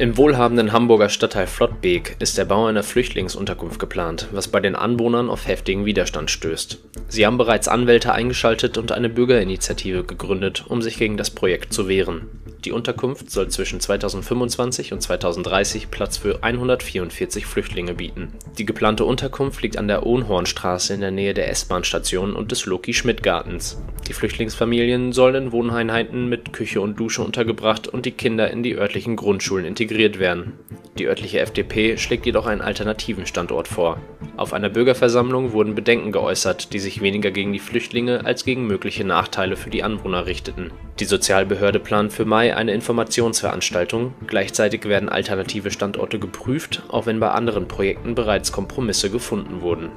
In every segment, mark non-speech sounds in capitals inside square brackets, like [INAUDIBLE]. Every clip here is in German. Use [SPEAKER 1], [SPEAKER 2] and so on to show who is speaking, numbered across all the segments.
[SPEAKER 1] Im wohlhabenden Hamburger Stadtteil Flottbek ist der Bau einer Flüchtlingsunterkunft geplant, was bei den Anwohnern auf heftigen Widerstand stößt. Sie haben bereits Anwälte eingeschaltet und eine Bürgerinitiative gegründet, um sich gegen das Projekt zu wehren. Die Unterkunft soll zwischen 2025 und 2030 Platz für 144 Flüchtlinge bieten. Die geplante Unterkunft liegt an der Ohnhornstraße in der Nähe der S-Bahn-Station und des Loki-Schmidt-Gartens. Die Flüchtlingsfamilien sollen in Wohneinheiten mit Küche und Dusche untergebracht und die Kinder in die örtlichen Grundschulen integriert werden. Die örtliche FDP schlägt jedoch einen alternativen Standort vor. Auf einer Bürgerversammlung wurden Bedenken geäußert, die sich weniger gegen die Flüchtlinge als gegen mögliche Nachteile für die Anwohner richteten. Die Sozialbehörde plant für Mai eine Informationsveranstaltung, gleichzeitig werden alternative Standorte geprüft, auch wenn bei anderen Projekten bereits Kompromisse gefunden wurden.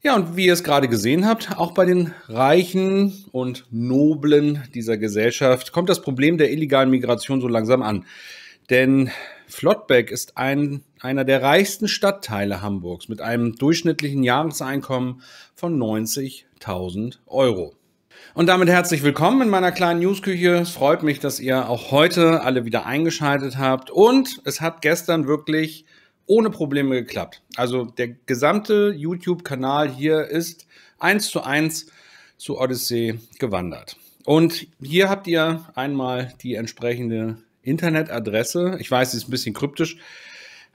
[SPEAKER 1] Ja, und wie ihr es gerade gesehen habt, auch bei den Reichen und Noblen dieser Gesellschaft kommt das Problem der illegalen Migration so langsam an. Denn Flottbeck ist ein, einer der reichsten Stadtteile Hamburgs mit einem durchschnittlichen Jahreseinkommen von 90.000 Euro. Und damit herzlich willkommen in meiner kleinen Newsküche. Es freut mich, dass ihr auch heute alle wieder eingeschaltet habt. Und es hat gestern wirklich ohne Probleme geklappt. Also der gesamte YouTube-Kanal hier ist eins zu eins zu Odyssey gewandert. Und hier habt ihr einmal die entsprechende Internetadresse. Ich weiß, sie ist ein bisschen kryptisch,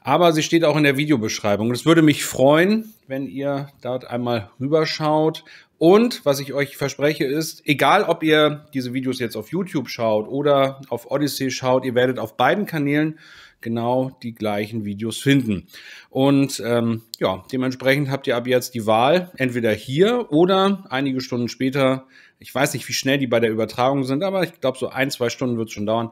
[SPEAKER 1] aber sie steht auch in der Videobeschreibung. Es würde mich freuen, wenn ihr dort einmal rüberschaut und was ich euch verspreche ist, egal ob ihr diese Videos jetzt auf YouTube schaut oder auf Odyssey schaut, ihr werdet auf beiden Kanälen genau die gleichen Videos finden. Und ähm, ja, dementsprechend habt ihr ab jetzt die Wahl, entweder hier oder einige Stunden später. Ich weiß nicht, wie schnell die bei der Übertragung sind, aber ich glaube, so ein, zwei Stunden wird es schon dauern,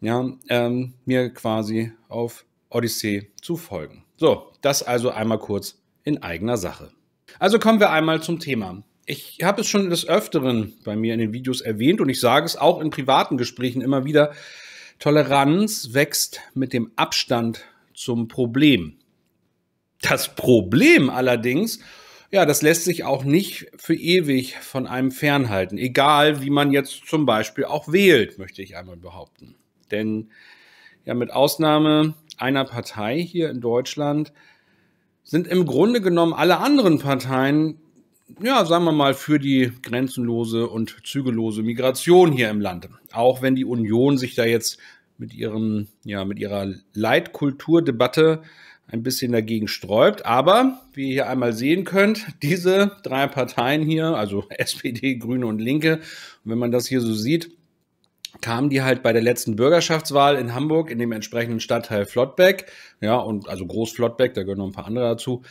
[SPEAKER 1] ja, ähm, mir quasi auf Odyssey zu folgen. So, das also einmal kurz in eigener Sache. Also kommen wir einmal zum Thema ich habe es schon des Öfteren bei mir in den Videos erwähnt und ich sage es auch in privaten Gesprächen immer wieder, Toleranz wächst mit dem Abstand zum Problem. Das Problem allerdings, ja, das lässt sich auch nicht für ewig von einem fernhalten, egal wie man jetzt zum Beispiel auch wählt, möchte ich einmal behaupten. Denn ja, mit Ausnahme einer Partei hier in Deutschland sind im Grunde genommen alle anderen Parteien ja, sagen wir mal, für die grenzenlose und zügellose Migration hier im Land. Auch wenn die Union sich da jetzt mit, ihrem, ja, mit ihrer Leitkulturdebatte ein bisschen dagegen sträubt. Aber, wie ihr hier einmal sehen könnt, diese drei Parteien hier, also SPD, [LAUGHS] Grüne und Linke, und wenn man das hier so sieht, kamen die halt bei der letzten Bürgerschaftswahl in Hamburg in dem entsprechenden Stadtteil Flottbeck, ja, und also Großflottbeck, da gehören noch ein paar andere dazu,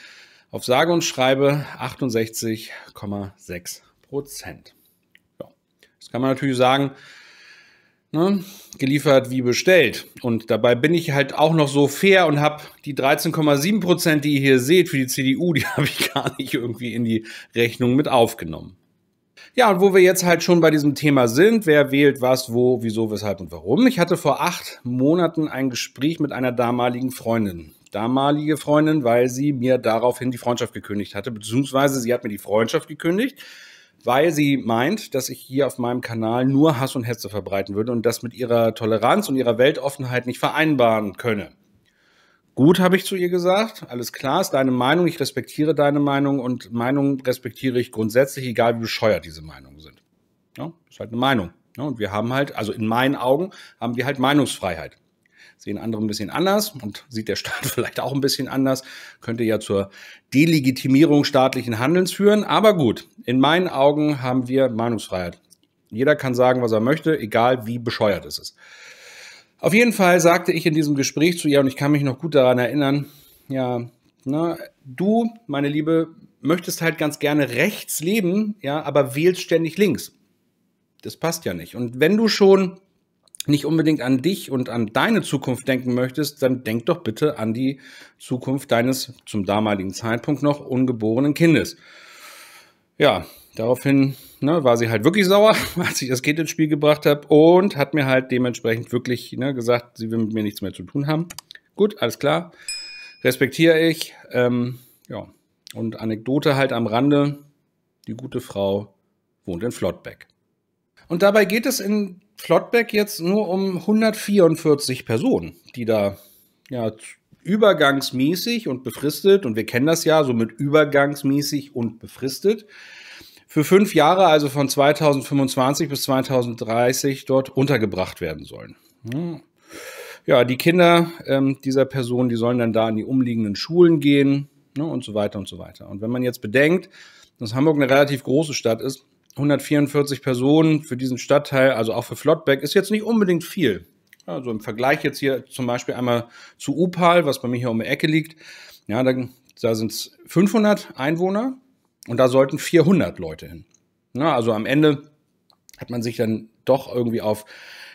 [SPEAKER 1] auf sage und schreibe 68,6 Prozent. Ja. Jetzt kann man natürlich sagen, ne, geliefert wie bestellt. Und dabei bin ich halt auch noch so fair und habe die 13,7 Prozent, die ihr hier seht für die CDU, die [LAUGHS] habe ich gar nicht irgendwie in die Rechnung mit aufgenommen. Ja, und wo wir jetzt halt schon bei diesem Thema sind, wer wählt was, wo, wieso, weshalb und warum. Ich hatte vor acht Monaten ein Gespräch mit einer damaligen Freundin damalige Freundin, weil sie mir daraufhin die Freundschaft gekündigt hatte, beziehungsweise sie hat mir die Freundschaft gekündigt, weil sie meint, dass ich hier auf meinem Kanal nur Hass und Hetze verbreiten würde und das mit ihrer Toleranz und ihrer Weltoffenheit nicht vereinbaren könne. Gut, habe ich zu ihr gesagt, alles klar, ist deine Meinung, ich respektiere deine Meinung und Meinung respektiere ich grundsätzlich, egal wie bescheuert diese Meinungen sind. Ja, ist halt eine Meinung. Ja, und wir haben halt, also in meinen Augen, haben wir halt Meinungsfreiheit sehen andere ein bisschen anders und sieht der Staat [LAUGHS] vielleicht auch ein bisschen anders, könnte ja zur Delegitimierung staatlichen Handelns führen. Aber gut, in meinen Augen haben wir Meinungsfreiheit. Jeder kann sagen, was er möchte, egal wie bescheuert es ist. Auf jeden Fall sagte ich in diesem Gespräch zu ihr, und ich kann mich noch gut daran erinnern, ja, na, ne, du, meine Liebe, möchtest halt ganz gerne rechts leben, ja, aber wählst ständig links. Das passt ja nicht. Und wenn du schon nicht unbedingt an dich und an deine Zukunft denken möchtest, dann denk doch bitte an die Zukunft deines zum damaligen Zeitpunkt noch ungeborenen Kindes. Ja, daraufhin ne, war sie halt wirklich sauer, [LAUGHS] als ich das Kind ins Spiel gebracht habe und hat mir halt dementsprechend wirklich ne, gesagt, sie will mit mir nichts mehr zu tun haben. Gut, alles klar, respektiere ich. Ähm, ja, und Anekdote halt am Rande, die gute Frau wohnt in Flottbeck. Und dabei geht es in Flottbeck jetzt nur um 144 Personen, die da ja übergangsmäßig und befristet, und wir kennen das ja, so mit übergangsmäßig und befristet, für fünf Jahre, also von 2025 bis 2030, dort untergebracht werden sollen. Hm. Ja, die Kinder ähm, dieser Personen, die sollen dann da in die umliegenden Schulen gehen ne, und so weiter und so weiter. Und wenn man jetzt bedenkt, dass Hamburg eine relativ große Stadt ist, 144 Personen für diesen Stadtteil, also auch für Flottbeck, ist jetzt nicht unbedingt viel. Also im Vergleich jetzt hier zum Beispiel einmal zu Upal, was bei mir hier um die Ecke liegt. Ja, da, da sind es 500 Einwohner und da sollten 400 Leute hin. Ja, also am Ende hat man sich dann doch irgendwie auf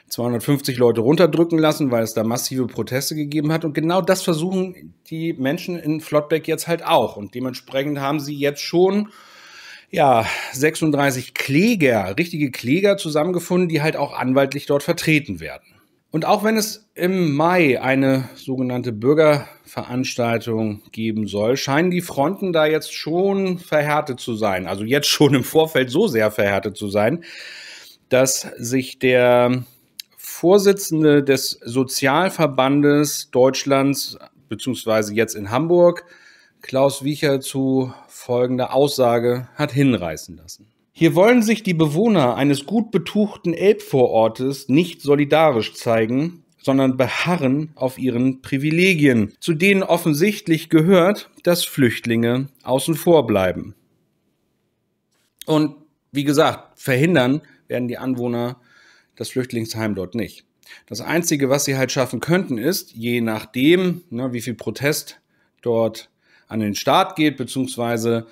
[SPEAKER 1] 250 Leute runterdrücken lassen, weil es da massive Proteste gegeben hat. Und genau das versuchen die Menschen in Flottbeck jetzt halt auch. Und dementsprechend haben sie jetzt schon ja, 36 Kläger, richtige Kläger zusammengefunden, die halt auch anwaltlich dort vertreten werden. Und auch wenn es im Mai eine sogenannte Bürgerveranstaltung geben soll, scheinen die Fronten da jetzt schon verhärtet zu sein. Also jetzt schon im Vorfeld so sehr verhärtet zu sein, dass sich der Vorsitzende des Sozialverbandes Deutschlands, beziehungsweise jetzt in Hamburg, Klaus Wiecher zu folgender Aussage hat hinreißen lassen. Hier wollen sich die Bewohner eines gut betuchten Elbvorortes nicht solidarisch zeigen, sondern beharren auf ihren Privilegien, zu denen offensichtlich gehört, dass Flüchtlinge außen vor bleiben. Und wie gesagt, verhindern werden die Anwohner das Flüchtlingsheim dort nicht. Das Einzige, was sie halt schaffen könnten, ist, je nachdem, ne, wie viel Protest dort an den Start geht, beziehungsweise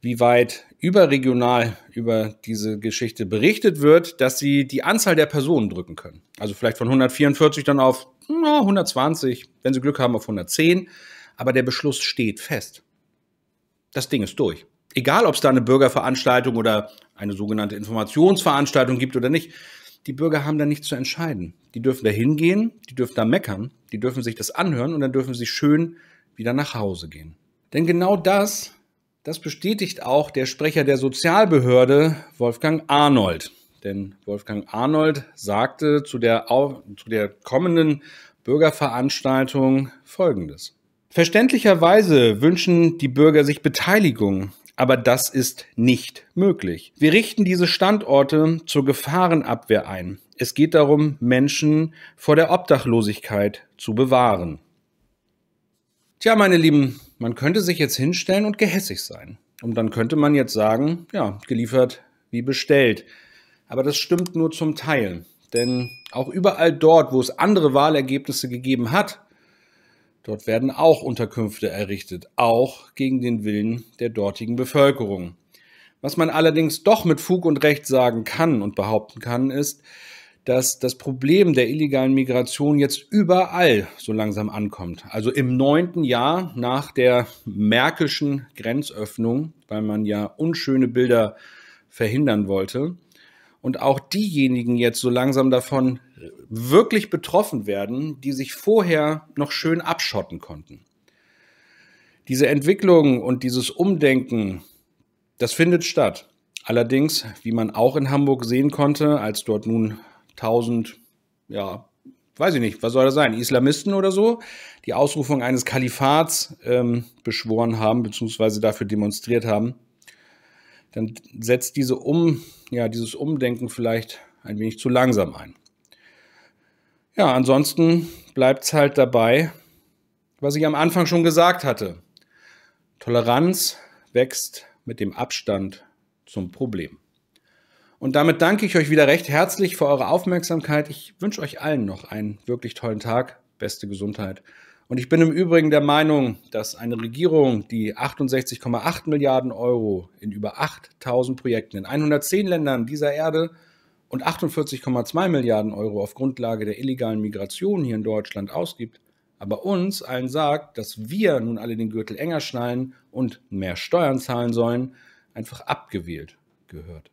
[SPEAKER 1] wie weit überregional über diese Geschichte berichtet wird, dass sie die Anzahl der Personen drücken können. Also vielleicht von 144 dann auf no, 120, wenn sie Glück haben auf 110. Aber der Beschluss steht fest. Das Ding ist durch. Egal, ob es da eine Bürgerveranstaltung oder eine sogenannte Informationsveranstaltung gibt oder nicht, die Bürger haben da nichts zu entscheiden. Die dürfen da hingehen, die dürfen da meckern, die dürfen sich das anhören und dann dürfen sie schön wieder nach Hause gehen. Denn genau das, das bestätigt auch der Sprecher der Sozialbehörde, Wolfgang Arnold. Denn Wolfgang Arnold sagte zu der, zu der kommenden Bürgerveranstaltung Folgendes. Verständlicherweise wünschen die Bürger sich Beteiligung, aber das ist nicht möglich. Wir richten diese Standorte zur Gefahrenabwehr ein. Es geht darum, Menschen vor der Obdachlosigkeit zu bewahren. Tja, meine Lieben, man könnte sich jetzt hinstellen und gehässig sein. Und dann könnte man jetzt sagen, ja, geliefert wie bestellt. Aber das stimmt nur zum Teil. Denn auch überall dort, wo es andere Wahlergebnisse gegeben hat, dort werden auch Unterkünfte errichtet, auch gegen den Willen der dortigen Bevölkerung. Was man allerdings doch mit Fug und Recht sagen kann und behaupten kann, ist, dass das Problem der illegalen Migration jetzt überall so langsam ankommt. Also im neunten Jahr nach der märkischen Grenzöffnung, weil man ja unschöne Bilder verhindern wollte. Und auch diejenigen jetzt so langsam davon wirklich betroffen werden, die sich vorher noch schön abschotten konnten. Diese Entwicklung und dieses Umdenken, das findet statt. Allerdings, wie man auch in Hamburg sehen konnte, als dort nun 1000, ja, weiß ich nicht, was soll das sein, Islamisten oder so, die Ausrufung eines Kalifats ähm, beschworen haben, beziehungsweise dafür demonstriert haben, dann setzt diese um, ja, dieses Umdenken vielleicht ein wenig zu langsam ein. Ja, ansonsten bleibt es halt dabei, was ich am Anfang schon gesagt hatte. Toleranz wächst mit dem Abstand zum Problem. Und damit danke ich euch wieder recht herzlich für eure Aufmerksamkeit. Ich wünsche euch allen noch einen wirklich tollen Tag, beste Gesundheit. Und ich bin im Übrigen der Meinung, dass eine Regierung, die 68,8 Milliarden Euro in über 8000 Projekten in 110 Ländern dieser Erde und 48,2 Milliarden Euro auf Grundlage der illegalen Migration hier in Deutschland ausgibt, aber uns allen sagt, dass wir nun alle den Gürtel enger schnallen und mehr Steuern zahlen sollen, einfach abgewählt gehört.